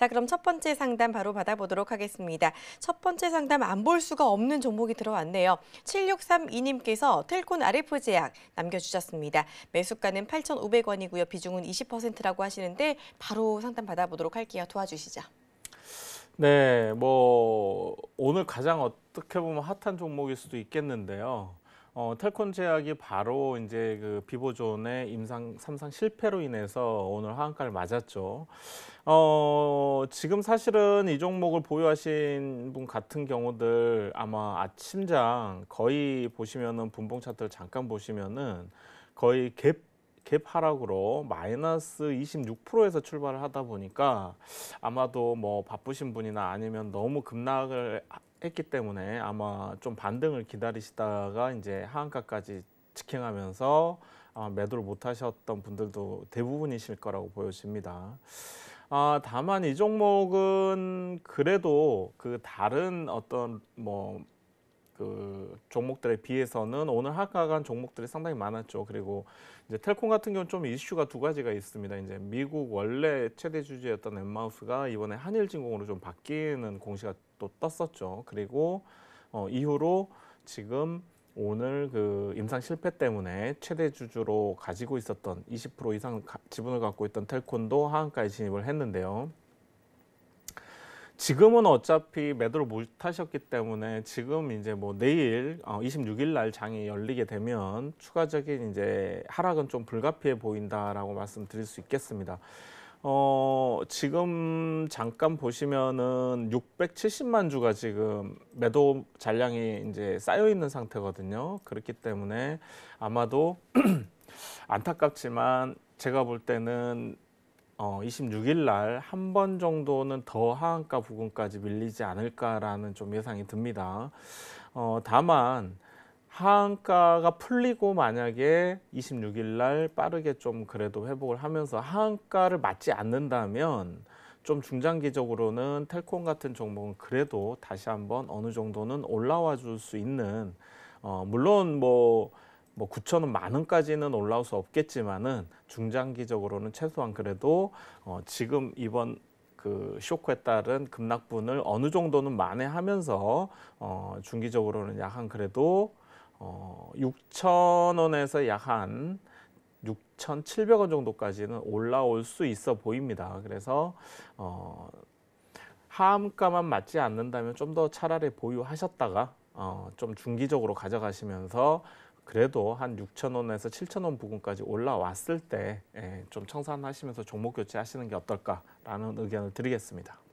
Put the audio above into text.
자, 그럼 첫 번째 상담 바로 받아보도록 하겠습니다. 첫 번째 상담 안 볼 수가 없는 종목이 들어왔네요. 7632님께서 텔콘 RF제약 남겨주셨습니다. 매수가는 8,500원이고요. 비중은 20%라고 하시는데 바로 상담 받아보도록 할게요. 도와주시죠. 네, 뭐 오늘 가장 어떻게 보면 핫한 종목일 수도 있겠는데요. 어, 텔콘 제약이 바로 이제 그 비보존의 임상 삼상 실패로 인해서 오늘 하한가를 맞았죠. 어, 지금 사실은 이 종목을 보유하신 분 같은 경우들 아마 아침장 거의 보시면은 분봉 차트를 잠깐 보시면은 거의 갭갭 하락으로 마이너스 26%에서 출발을 하다 보니까 아마도 뭐 바쁘신 분이나 아니면 너무 급락을 했기 때문에 아마 좀 반등을 기다리시다가 이제 하한가까지 직행하면서 아마 매도를 못 하셨던 분들도 대부분이실 거라고 보여집니다. 아, 다만 이 종목은 그래도 그 다른 어떤 뭐그 종목들에 비해서는 오늘 하락한 종목들이 상당히 많았죠. 그리고 이제 텔콤 같은 경우는 좀 이슈가 두 가지가 있습니다. 이제 미국 원래 최대 주주였던 엠마우스가 이번에 한일진공으로 좀 바뀌는 공시가 또 떴었죠. 그리고 어, 이후로 지금 오늘 그 임상 실패 때문에 최대 주주로 가지고 있었던 20% 이상 지분을 갖고 있던 텔콘도 하한가에 진입을 했는데요. 지금은 어차피 매도를 못 하셨기 때문에 지금 이제 뭐 내일 어, 26일 날 장이 열리게 되면 추가적인 이제 하락은 좀 불가피해 보인다라고 말씀드릴 수 있겠습니다. 어, 지금 잠깐 보시면은 670만 주가 지금 매도 잔량이 이제 쌓여 있는 상태거든요. 그렇기 때문에 아마도 안타깝지만 제가 볼 때는 어, 26일 날 한 번 정도는 더 하한가 부근까지 밀리지 않을까라는 좀 예상이 듭니다. 어, 다만 하한가가 풀리고 만약에 26일 날 빠르게 좀 그래도 회복을 하면서 하한가를 맞지 않는다면 좀 중장기적으로는 텔콘 같은 종목은 그래도 다시 한 번 어느 정도는 올라와 줄 수 있는 어, 물론 뭐뭐 9천 원, 만 원까지는 올라올 수 없겠지만은 중장기적으로는 최소한 그래도 어, 지금 이번 그 쇼크에 따른 급락분을 어느 정도는 만회하면서 어, 중기적으로는 약한 그래도 어, 6천 원에서 약한 6,700원 정도까지는 올라올 수 있어 보입니다. 그래서 어, 하한가만 맞지 않는다면 좀 더 차라리 보유하셨다가 어, 좀 중기적으로 가져가시면서 그래도 한 6천 원에서 7천 원 부근까지 올라왔을 때좀 예, 청산하시면서 종목 교체하시는 게 어떨까라는 의견을 드리겠습니다.